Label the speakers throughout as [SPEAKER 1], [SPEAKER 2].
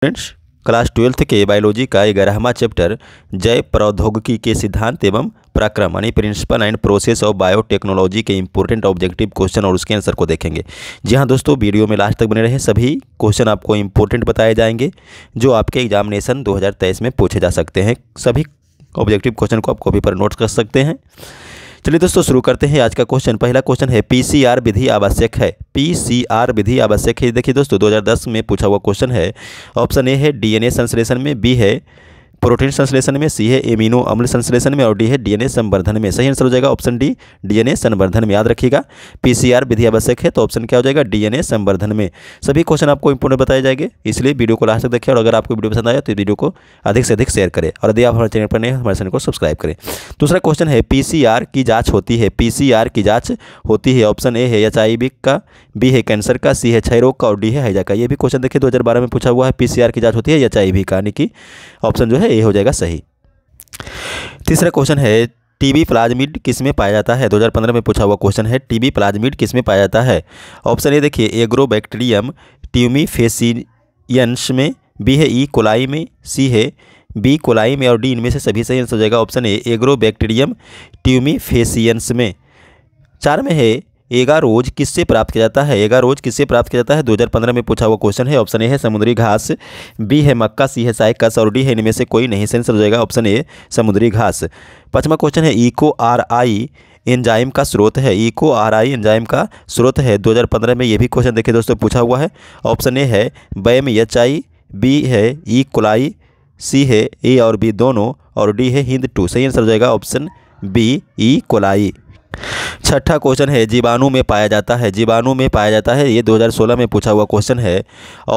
[SPEAKER 1] friends class twelfth के biology का ग्यारहवा चैप्टर जैव प्रौद्योगिकी के सिद्धांत एवं पराक्रम यानी principle and process of biotechnology के इंपॉर्टेंट ऑब्जेक्टिव क्वेश्चन और उसके आंसर को देखेंगे जी हाँ दोस्तों वीडियो में लास्ट तक बने रहे सभी क्वेश्चन आपको इंपॉर्टेंट बताए जाएंगे जो आपके एग्जामिनेशन दो में पूछे जा सकते हैं सभी ऑब्जेक्टिव क्वेश्चन को आप कॉपी पर नोट कर सकते हैं चलिए दोस्तों शुरू करते हैं आज का क्वेश्चन पहला क्वेश्चन है पीसीआर विधि आवश्यक है पीसीआर विधि आवश्यक है देखिए दोस्तों 2010 में पूछा हुआ क्वेश्चन है ऑप्शन ए है डीएनए संश्लेषण में बी है प्रोटीन संश्लेषण में सी है एमिनो अम्ल संश्लेषण में और डी है डीएनए संवर्धन में सही आंसर हो जाएगा ऑप्शन डी डीएनए संवर्धन में याद रखिएगा पीसीआर विधि आवश्यक है तो ऑप्शन क्या हो जाएगा डीएनए संवर्धन में सभी क्वेश्चन आपको इंपोर्टेंट बताए जाएंगे इसलिए वीडियो को लास्ट तक देखें और अगर आपको वीडियो पसंद आया तो वीडियो को अधिक से अधिक शेयर करें और यदि आप हमारे चैनल पर नहीं हमारे चैनल को सब्सक्राइब करें दूसरा क्वेश्चन है पी की जाँच होती है पी की जाँच होती है ऑप्शन ए है एच का बी है कैंसर का सी है क्षय रोग का और डी है हैजा का ये भी क्वेश्चन देखिए दो में पूछा हुआ है पी की जाँच होती है एच का यानी कि ऑप्शन जो है है ये हो जाएगा सही तीसरा क्वेश्चन है टीबी प्लाज्मिड किस में पाया जाता है 2015 में पूछा हुआ क्वेश्चन है टीबी प्लाज्मिड किस में पाया जाता है ऑप्शन ए देखिए एग्रोबैक्टीरियम ट्यूमीफेसियंस में बी है ई e, कोलाई में सी है बी कोलाई में और डी इनमें से सभी सही आंसर हो जाएगा ऑप्शन ए एग्रोबैक्टीरियम ट्यूमीफेसियंस में चार में है एगारोज किससे प्राप्त किया जाता है रोज किससे प्राप्त किया जाता है 2015 में पूछा हुआ क्वेश्चन है ऑप्शन ए है समुद्री घास बी है मक्का सी है साइकस और डी है इनमें से कोई नहीं सेंसर हो जाएगा ऑप्शन ए समुद्री घास पांचवा क्वेश्चन है ईको आर आई एंजाइम का स्रोत है ईको आर आई एंजाइम का स्रोत है 2015 में ये भी क्वेश्चन देखिए दोस्तों पूछा हुआ है ऑप्शन ए है बैम एच आई बी है ई e कोलाई सी है ए और बी दोनों और डी है हिंद टू सही आंसर हो जाएगा ऑप्शन बी ई कोलाई छठा क्वेश्चन है जीवाणु में पाया जाता है जीवाणु में पाया जाता है ये 2016 में पूछा हुआ क्वेश्चन है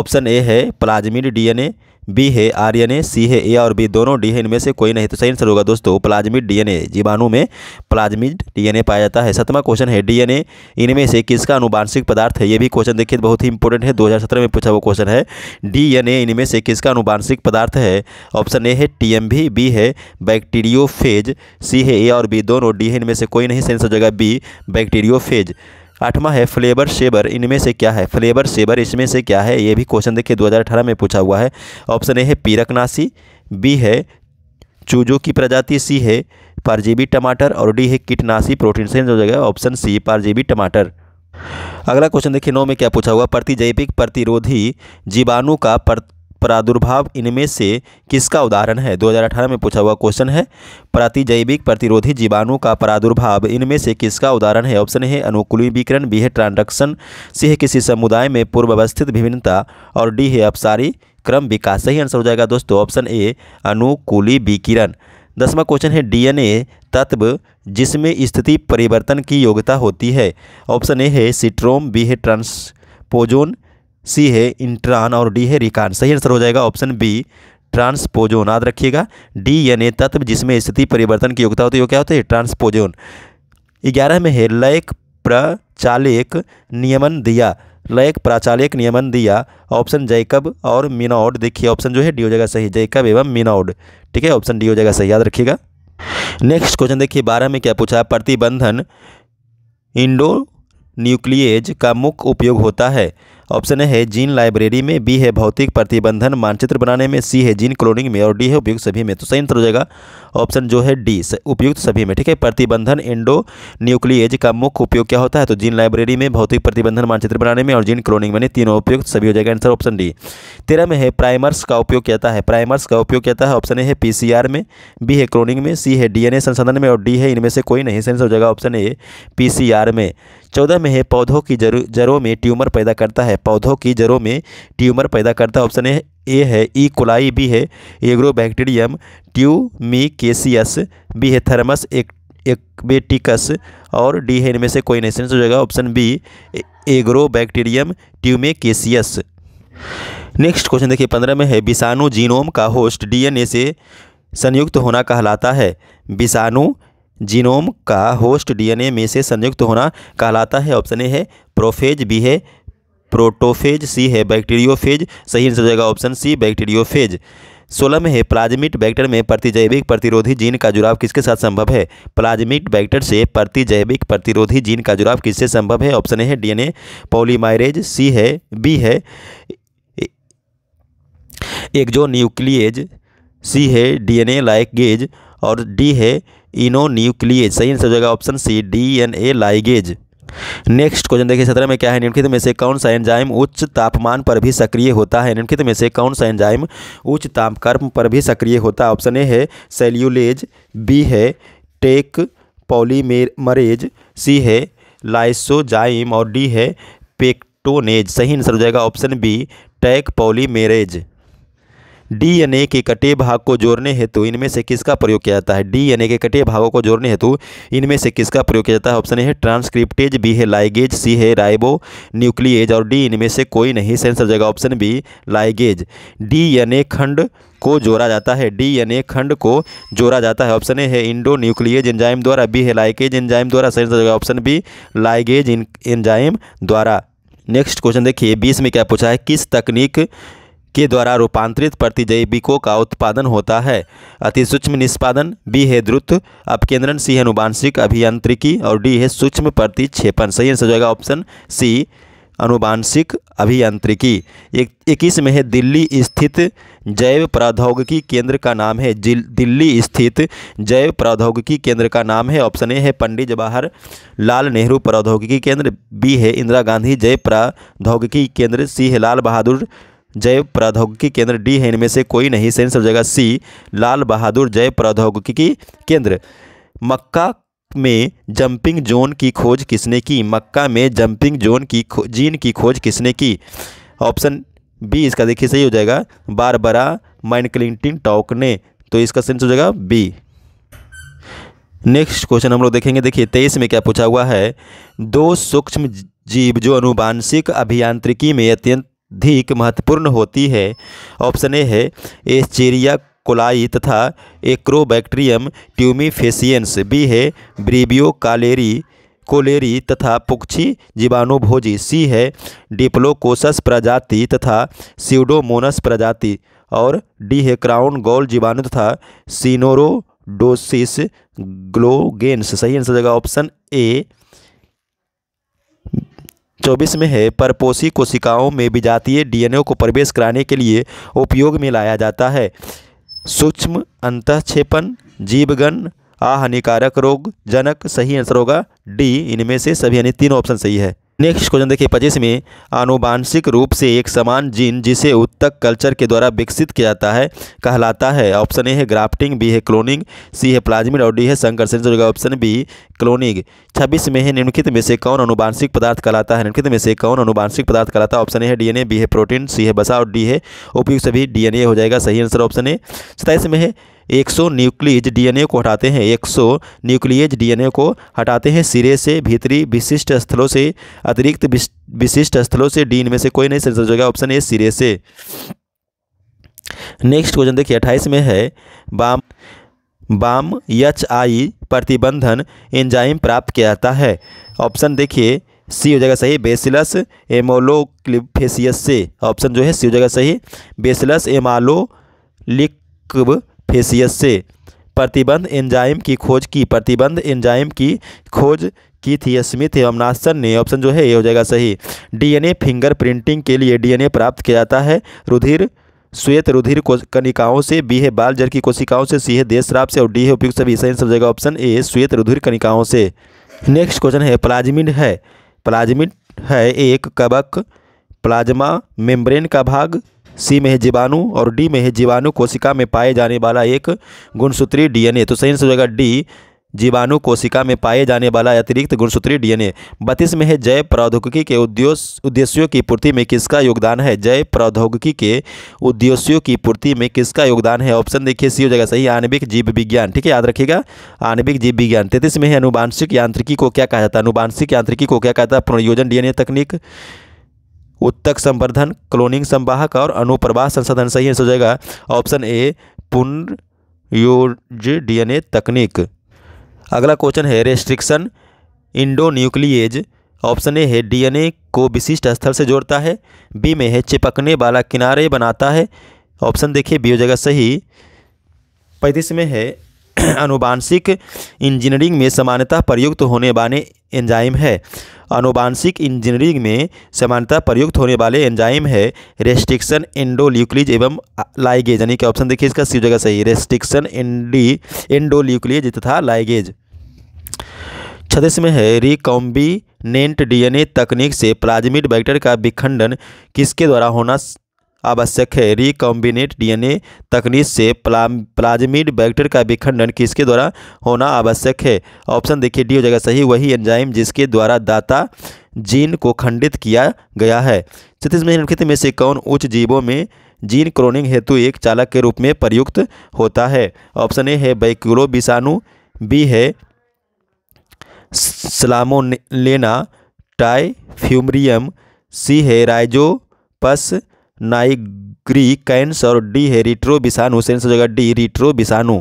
[SPEAKER 1] ऑप्शन ए है प्लाज्मिड डीएनए बी है आर एन ए सी है ए और बी दोनों डी है इनमें से कोई नहीं तो सही आंसर होगा दोस्तों प्लाज्मिड डीएनए जीवाणु में प्लाज्मिड डीएनए पाया जाता है सतवा क्वेश्चन है डीएनए इनमें से किसका अनुवांशिक पदार्थ है ये भी क्वेश्चन देखिए बहुत ही इंपॉर्टेंट है 2017 में पूछा हुआ क्वेश्चन है डीएनए इनमें से किसका अनुवांशिक पदार्थ है ऑप्शन ए है टीएमवी बी है बैक्टीरियोफेज सी है ए और बी दोनों डी है इनमें से कोई नहीं सही आंसर हो जाएगा बी बैक्टीरियोफेज आठवां है फ्लेवर सेबर इनमें से क्या है फ्लेवर सेबर इसमें से क्या है ये भी क्वेश्चन देखिए 2018 में पूछा हुआ है ऑप्शन ए है पीरकनासी बी है चूजो की प्रजाति सी है पारजीबी टमाटर और डी है कीटनाशी प्रोटीन से हो जाएगा ऑप्शन सी परजीवी टमाटर अगला क्वेश्चन देखिए नौ में क्या पूछा हुआ प्रतिजैविक प्रतिरोधी जीवाणु का प्रादुर्भाव इनमें से किसका उदाहरण है 2018 में पूछा हुआ क्वेश्चन है प्रतिजैविक प्रतिरोधी जीवाणु का प्रादुर्भाव इनमें से किसका उदाहरण है ऑप्शन है अनुकूली विकरण बी है ट्रांडक्शन सी है किसी समुदाय में पूर्वस्थित विभिन्नता और डी है अपसारी क्रम विकास सही आंसर हो जाएगा दोस्तों ऑप्शन ए अनुकूली विकिरण दसवा क्वेश्चन है डीएनए तत्व जिसमें स्थिति परिवर्तन की योग्यता होती है ऑप्शन ए है सिट्रोम बी है ट्रांसपोजोन सी है इंट्रान और डी है रिकान सही आंसर हो जाएगा ऑप्शन बी ट्रांसपोजोन याद रखिएगा डी यानी तत्व जिसमें स्थिति परिवर्तन की योग्यता होती है वो क्या होती है ट्रांसपोजोन ग्यारह में है लयक प्रचालिक नियमन दिया लयक प्राचालिक नियमन दिया ऑप्शन जैकब और मिनोड देखिए ऑप्शन जो है डी हो जाएगा सही जैकब एवं मिनोड ठीक है ऑप्शन डी हो जाएगा सही याद रखिएगा नेक्स्ट क्वेश्चन देखिए बारह में क्या पूछा प्रतिबंधन इंडो न्यूक्लिएज का मुख्य उपयोग होता है ऑप्शन है जीन लाइब्रेरी में बी है भौतिक प्रतिबंधन मानचित्र बनाने में सी है जीन क्लोनिंग में और डी है उपयुक्त सभी में तो सही आंसर हो जाएगा ऑप्शन जो है डी उपयुक्त सभी में ठीक है प्रतिबंधन इंडो न्यूक्लिएज का मुख्य उपयोग क्या होता है तो जीन लाइब्रेरी में भौतिक प्रतिबंधन मानचित्र बनाने में और जीन क्लोनिंग में तीनों उपयुक्त सभी हो जाएगा आंसर ऑप्शन डी तेरह में है प्राइमर्स का उपयोग कहता है प्राइमर्स का उपयोग कहता है ऑप्शन ए है पी में बी है क्लोनिंग में सी है डी संसाधन में और डी है इनमें से कोई नहीं सही आंसर हो जाएगा ऑप्शन ए पी में चौदह में है पौधों की जर, जड़ों में ट्यूमर पैदा करता है पौधों की जड़ों में ट्यूमर पैदा करता है ऑप्शन ए ए है ई कोलाई बी है एग्रोबैक्टीरियम ट्यूमिकेसियस बी है थर्मस एक एक्बेटिकस और डी है इनमें से कोई नहीं हो जाएगा option B Agrobacterium tumefaciens next question देखिए पंद्रह में है विषाणु जीनोम का होस्ट डीएनए से संयुक्त होना कहलाता है विषाणु जीनोम का होस्ट डीएनए में से संयुक्त होना कहलाता है ऑप्शन ए है प्रोफेज बी है प्रोटोफेज सी है बैक्टीरियोफेज सही आंसर हो जाएगा ऑप्शन सी बैक्टीरियोफेज सोलह में है प्लाज्मिट बैक्टर में प्रतिजैविक प्रतिरोधी जीन का जुड़ाव किसके साथ संभव है प्लाज्मिट बैक्टर से प्रतिजैविक प्रतिरोधी जीन का जुड़ाव किससे संभव है ऑप्शन ए है डीएनए पॉलीमाइरेज सी है बी है एक्जो न्यूक्लिएज सी है डीएनए लाइक गेज और डी है इनो न्यूक्लियस सही आंसर हो जाएगा option C D N A ligase next question देखिए सत्रह में क्या है निम्नलिखित में से कौन सा एंजाइम उच्च तापमान पर भी सक्रिय होता है निम्नलिखित में से कौन सा एंजाइम उच्च तापकर्म पर भी सक्रिय होता है ऑप्शन ए है सेल्यूलेज बी है टेक पॉलीमेरेज सी है लाइसोजाइम और डी है पेक्टोनेज सही आंसर हो जाएगा option B Taq polymerase DNA के कटे भाग को जोड़ने हेतु इनमें से किसका प्रयोग किया जाता है डीएनए के कटे भागों को जोड़ने हेतु इनमें से किसका प्रयोग किया जाता है ऑप्शन ए है ट्रांसक्रिप्टेज बी है लाइगेज सी है राइबो न्यूक्लिएज और डी इनमें से कोई नहीं सेंसर जगह ऑप्शन बी लाइगेज ए खंड को जोड़ा जाता है डीएनए खंड को जोड़ा जाता है ऑप्शन ए है इंडो न्यूक्लियज एंजाइम द्वारा बी है लाइकेज एंजाइम द्वारा सही जगह ऑप्शन बी लाइगेज एंजाइम द्वारा नेक्स्ट क्वेश्चन देखिए बीस में क्या पूछा है किस तकनीक के द्वारा रूपांतरित प्रतिजैविकों का उत्पादन होता है अति सूक्ष्म निष्पादन बी है द्रुत अपकेंद्रन सी है अनुवांशिक अभियांत्रिकी और डी है सूक्ष्म प्रतिक्षेपण सही आंसर हो जाएगा ऑप्शन सी अनुवांशिक अभियांत्रिकी एक इक्कीस में है दिल्ली स्थित जैव प्रौद्योगिकी केंद्र का नाम है दिल्ली स्थित जैव प्रौद्योगिकी केंद्र का नाम है ऑप्शन ए है पंडित जवाहर लाल नेहरू प्रौद्योगिकी केंद्र बी है इंदिरा गांधी जैव प्रौद्योगिकी केंद्र सी है लाल बहादुर जैव प्रौद्योगिकी केंद्र डी है इनमें से कोई नहीं सही हो जाएगा सी लाल बहादुर जैव प्रौद्योगिकी केंद्र मक्का में जंपिंग जोन की खोज किसने की मक्का में जंपिंग जोन की जीन की खोज किसने की ऑप्शन बी इसका देखिए सही हो जाएगा बारबरा क्लिंटिन टॉक ने तो इसका सेंस हो जाएगा बी नेक्स्ट क्वेश्चन हम लोग देखेंगे देखिए तेईस में क्या पूछा हुआ है दो सूक्ष्म जीव जो अनुवांशिक अभियांत्रिकी में अत्यंत अधिक महत्वपूर्ण होती है ऑप्शन ए है एस्चेरिया कोलाई तथा एक्रोबैक्ट्रियम ट्यूमिफेसियंस बी है ब्रीबियो कालेरी कोलेरी तथा पुक्षी जीवाणुभोजी सी है डिप्लोकोसस प्रजाति तथा सीडोमोनस प्रजाति और डी है क्राउन गोल जीवाणु तथा सीनोरोडोसिस ग्लोगेंस सही आंसर जगह ऑप्शन ए चौबीस में है परपोषी कोशिकाओं में विजातीय डीएनए को प्रवेश कराने के लिए उपयोग में लाया जाता है सूक्ष्म अंतक्षेपण जीवगन आ हानिकारक रोग जनक सही आंसर होगा डी इनमें से सभी यानी तीन ऑप्शन सही है नेक्स्ट क्वेश्चन देखिए पच्चीस में आनुवांशिक रूप से एक समान जीन जिसे उत्तक कल्चर के द्वारा विकसित किया जाता है कहलाता है ऑप्शन ए है ग्राफ्टिंग बी है क्लोनिंग सी है प्लाज्मिड और डी है संकर्षण जो ऑप्शन बी क्लोनिंग छब्बीस में है निम्नलिखित में से कौन अनुवांशिक पदार्थ कहलाता है निम्नलिखित में से कौन अनुवांशिक पदार्थ कहलाता है ऑप्शन ए है डीएनए बी है प्रोटीन सी है बसा और डी है उपयुक्त सभी डीएनए हो जाएगा सही आंसर ऑप्शन ए सताइस में है 100 न्यूक्लियज डीएनए को हटाते हैं 100 न्यूक्लियज डीएनए को हटाते हैं सिरे से भीतरी विशिष्ट स्थलों से अतिरिक्त विशिष्ट स्थलों से डी में से कोई नहीं सही हो ऑप्शन ए सिरे से नेक्स्ट क्वेश्चन देखिए अट्ठाईस में है बाम बाम यच आई प्रतिबंधन एंजाइम प्राप्त किया जाता है ऑप्शन देखिए सी हो जाएगा सही बेसिलस एमोलोक्लिफेसियस से ऑप्शन जो है सी हो जाएगा सही बेसिलस एमालो लिक्व फेसियस से प्रतिबंध एंजाइम की खोज की प्रतिबंध एंजाइम की खोज की थी स्मिथ एवं नासन ने ऑप्शन जो है ये हो जाएगा सही डीएनए फिंगर प्रिंटिंग के लिए डीएनए प्राप्त किया जाता है रुधिर श्वेत रुधिर कनिकाओं से बी है बाल जड़ की कोशिकाओं से सी है देश श्राप से और डी है उपयुक्त सभी सही सब जगह ऑप्शन ए श्वेत रुधिर कनिकाओं से नेक्स्ट क्वेश्चन है प्लाज्मिड है प्लाज्मिड है एक कबक प्लाज्मा मेम्ब्रेन का भाग सी में है जीवाणु और डी में है जीवाणु कोशिका में पाए जाने वाला एक गुणसूत्री डीएनए तो सही आंसर होगा डी जीवाणु कोशिका में पाए जाने वाला अतिरिक्त गुणसूत्री डीएनए बत्तीस में है जैव प्रौद्योगिकी के उद्योग उद्देश्यों की पूर्ति में किसका योगदान है जैव प्रौद्योगिकी के उद्देश्यों की पूर्ति में किसका योगदान है ऑप्शन देखिए सी हो जाएगा सही आणविक जीव विज्ञान ठीक है याद रखिएगा आणविक जीव विज्ञान तैतीस में है अनुवांशिक यांत्रिकी को क्या कहा जाता है अनुवांशिक यांत्रिकी को क्या कहता है प्रयोजन डी तकनीक उत्तक संवर्धन क्लोनिंग संवाहक और अनुप्रवाह संसाधन सही आंसर हो जाएगा ऑप्शन ए पुनर्योज डीएनए तकनीक अगला क्वेश्चन है रेस्ट्रिक्शन इंडो ऑप्शन ए है डीएनए को विशिष्ट स्थल से जोड़ता है बी में है चिपकने वाला किनारे बनाता है ऑप्शन देखिए बी हो जाएगा सही पैंतीस में है अनुवांशिक इंजीनियरिंग में सामान्यतः प्रयुक्त होने वाले एंजाइम है अनुवांशिक इंजीनियरिंग में सामान्यतः प्रयुक्त होने वाले एंजाइम है रेस्ट्रिक्शन एंडोल्यूक्लिज एवं लाइगेज यानी कि ऑप्शन देखिए इसका सी जगह सही रेस्ट्रिक्शन एंडी एंडोल्यूक्लिज तथा लाइगेज छत्तीस में है रिकॉम्बिनेंट डीएनए तकनीक से प्लाज्मिड बैक्टर का विखंडन किसके द्वारा होना आवश्यक है रिकॉम्बिनेट डीएनए तकनीक से प्ला प्लाज्मिड बैक्टर का विखंडन किसके द्वारा होना आवश्यक है ऑप्शन देखिए डी हो जाएगा सही वही एंजाइम जिसके द्वारा दाता जीन को खंडित किया गया है छत्तीस में निम्नलिखित में से कौन उच्च जीवों में जीन क्रोनिंग हेतु एक चालक के रूप में प्रयुक्त होता है ऑप्शन ए है बैक्यूलो विषाणु बी है स्लामोलेना टाइफ्यूमरियम सी है राइजोपस नाइग्री और डी है रिट्रो सेंस जगह डी रिट्रो विषाणु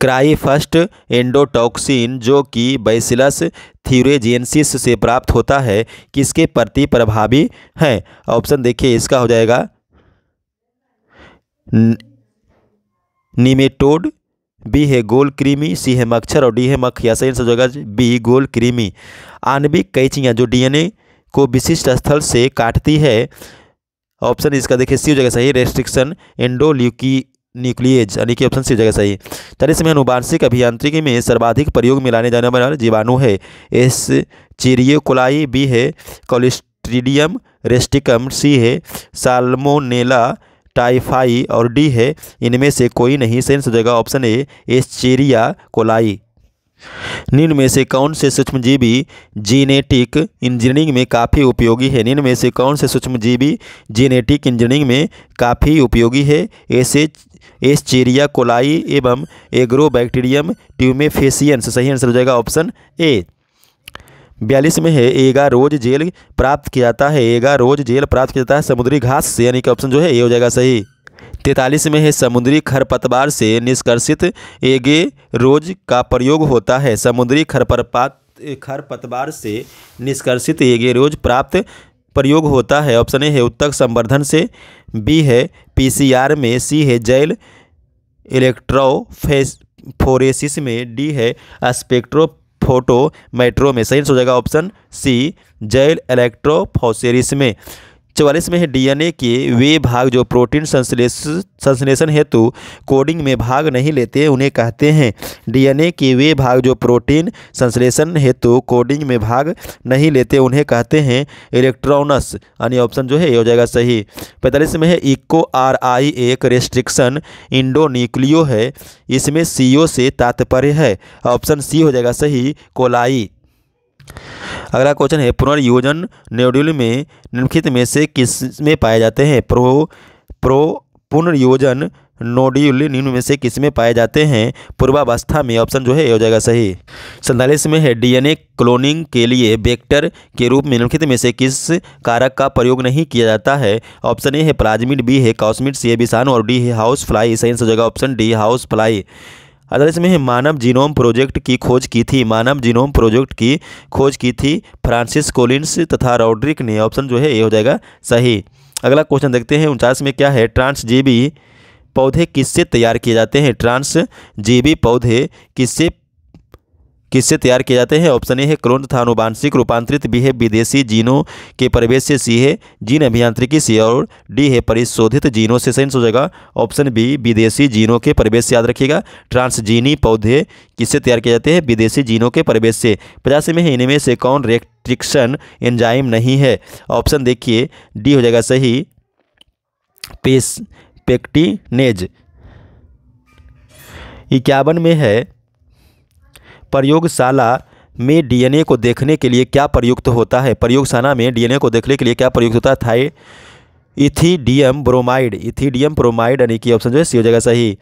[SPEAKER 1] क्राई फर्स्ट एंडोटॉक्सिन जो कि बैसिलस थ्यूरेजियनसिस से प्राप्त होता है किसके प्रति प्रभावी है ऑप्शन देखिए इसका हो जाएगा निमेटोड बी है गोल क्रीमी सी है मच्छर और डी है या सही जगह बी गोल क्रीमी आणविक कैचियाँ जो डीएनए को विशिष्ट स्थल से काटती है ऑप्शन इसका देखिए सी जगह सही रेस्ट्रिक्शन एंडोल्यूकी न्यूक्लियज यानी कि ऑप्शन सी जगह सही चालीस में अनुवांशिक अभियांत्रिकी में सर्वाधिक प्रयोग में लाने जाने वाला जीवाणु है एस कोलाई बी है कोलिस्ट्रीडियम रेस्टिकम सी है साल्मोनेला टाइफाई और डी है इनमें से कोई नहीं सेंस जगह ऑप्शन ए चेरिया कोलाई निम्न में से कौन से सूक्ष्मजीवी जीनेटिक इंजीनियरिंग में काफ़ी उपयोगी है निम्न में से कौन से सूक्ष्मजीवी जीनेटिक इंजीनियरिंग में काफ़ी उपयोगी है ऐसे एस चेरिया कोलाई एवं एग्रोबैक्टीरियम ट्यूमेफेसियंस सही आंसर हो जाएगा ऑप्शन ए बयालीस में है एगा रोज जेल प्राप्त किया जाता है एगा रोज जेल प्राप्त किया जाता है समुद्री घास से यानी कि ऑप्शन जो है ए हो जाएगा सही तैतालीस में है समुद्री खरपतवार से निष्कर्षित एगे रोज का प्रयोग होता है समुद्री खरपरपात खरपतवार से निष्कर्षित एगे रोज प्राप्त प्रयोग होता है ऑप्शन ए है उत्तक संवर्धन से बी है पीसीआर में सी है जेल इलेक्ट्रोफेफोरेसिस में डी है स्पेक्ट्रो फोटो मेट्रो में सही हो जाएगा ऑप्शन सी जेल इलेक्ट्रोफोसेरिस में चवालीस में है डीएनए के वे भाग जो प्रोटीन संश्लेष संश्लेषण हेतु कोडिंग में भाग नहीं लेते उन्हें कहते हैं डीएनए के वे भाग जो प्रोटीन संश्लेषण हेतु कोडिंग में भाग नहीं लेते उन्हें कहते हैं इलेक्ट्रॉनस यानी ऑप्शन जो है ये हो जाएगा सही पैंतालीस में है इको आर आई एक रेस्ट्रिक्शन इंडोन्यूक्लियो है इसमें सी से तात्पर्य है ऑप्शन सी हो जाएगा सही कोलाई अगला क्वेश्चन है पुनर्योजन नेड्यूल में निम्नलिखित में से किस में पाए जाते हैं प्रो प्रो पुनर्योजन नोड्यूल निम्न में से किस में पाए जाते हैं पूर्वावस्था में ऑप्शन जो है हो जाएगा सही सैंतालीस में है डीएनए क्लोनिंग के लिए वेक्टर के रूप में निम्नलिखित में से किस कारक का प्रयोग नहीं किया जाता है ऑप्शन ए है प्लाज्मिड बी है कॉस्मिट सी ए विषाणु और डी है हाउस फ्लाई सही हो जाएगा ऑप्शन डी हाउस फ्लाई अगर इसमें मानव जीनोम प्रोजेक्ट की खोज की थी मानव जीनोम प्रोजेक्ट की खोज की थी फ्रांसिस कोलिन्स तथा रॉड्रिक ने ऑप्शन जो है ये हो जाएगा सही अगला क्वेश्चन देखते हैं उनचास में क्या है ट्रांस जीबी पौधे किससे तैयार किए जाते हैं ट्रांस जीबी पौधे किससे किससे तैयार किए जाते हैं ऑप्शन ए है क्लोन तथा अनुवांशिक रूपांतरित बी है विदेशी जीनों के प्रवेश से सी है जीन अभियांत्रिकी सी और डी है परिशोधित जीनों से सेंस हो जाएगा ऑप्शन बी विदेशी जीनों के प्रवेश से याद रखिएगा ट्रांसजीनी पौधे किससे तैयार किए जाते हैं विदेशी जीनों के प्रवेश से पचास में है इनमें से कौन रेक्ट्रिक्शन एंजाइम नहीं है ऑप्शन देखिए डी हो जाएगा सही पेस पेक्टिनेज इक्यावन में है प्रयोगशाला में डीएनए को देखने के लिए क्या प्रयुक्त होता है प्रयोगशाला में डीएनए को देखने के लिए क्या प्रयुक्त होता है थाई इथीडियम ब्रोमाइड इथीडियम ब्रोमाइड यानी कि ऑप्शन जो है सी हो जाएगा सही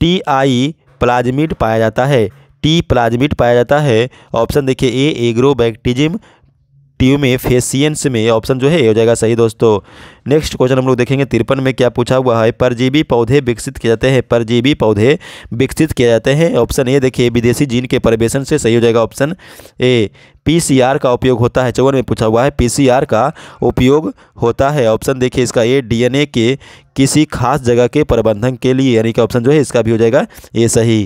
[SPEAKER 1] टी आई प्लाज्मिड पाया जाता है टी प्लाज्मिड पाया जाता है ऑप्शन देखिए ए एग्रो ट्यू में फेसियंस में ऑप्शन जो है हो जाएगा सही दोस्तों नेक्स्ट क्वेश्चन हम लोग देखेंगे तिरपन में क्या पूछा हुआ है परजीवी पौधे विकसित किए जाते हैं परजीवी पौधे विकसित किए जाते हैं ऑप्शन ए देखिए विदेशी जीन के परिवेशन से सही हो जाएगा ऑप्शन ए पीसीआर का उपयोग होता है चौवन में पूछा हुआ है पीसीआर का उपयोग होता है ऑप्शन देखिए इसका ए डीएनए के किसी खास जगह के प्रबंधन के लिए यानी कि ऑप्शन जो है इसका भी हो जाएगा ये सही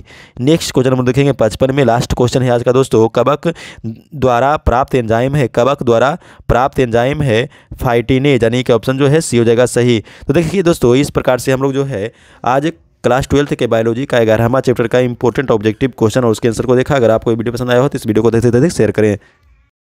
[SPEAKER 1] नेक्स्ट क्वेश्चन हम देखेंगे पचपन में लास्ट क्वेश्चन है आज का दोस्तों कबक द्वारा प्राप्त एंजाइम है कबक द्वारा प्राप्त एंजाइम है फाइटिनेज यानी कि ऑप्शन जो है सी हो जाएगा सही तो देखिए दोस्तों इस प्रकार से हम लोग जो है आज क्लास ट्वेल्थ के बायोलॉजी का ग्यारहवा चैप्टर का इंपॉर्टेंट ऑब्जेक्टिव क्वेश्चन और उसके आंसर को देखा अगर आपको वीडियो पसंद आया हो तो इस वीडियो को देखते देखते शेयर करें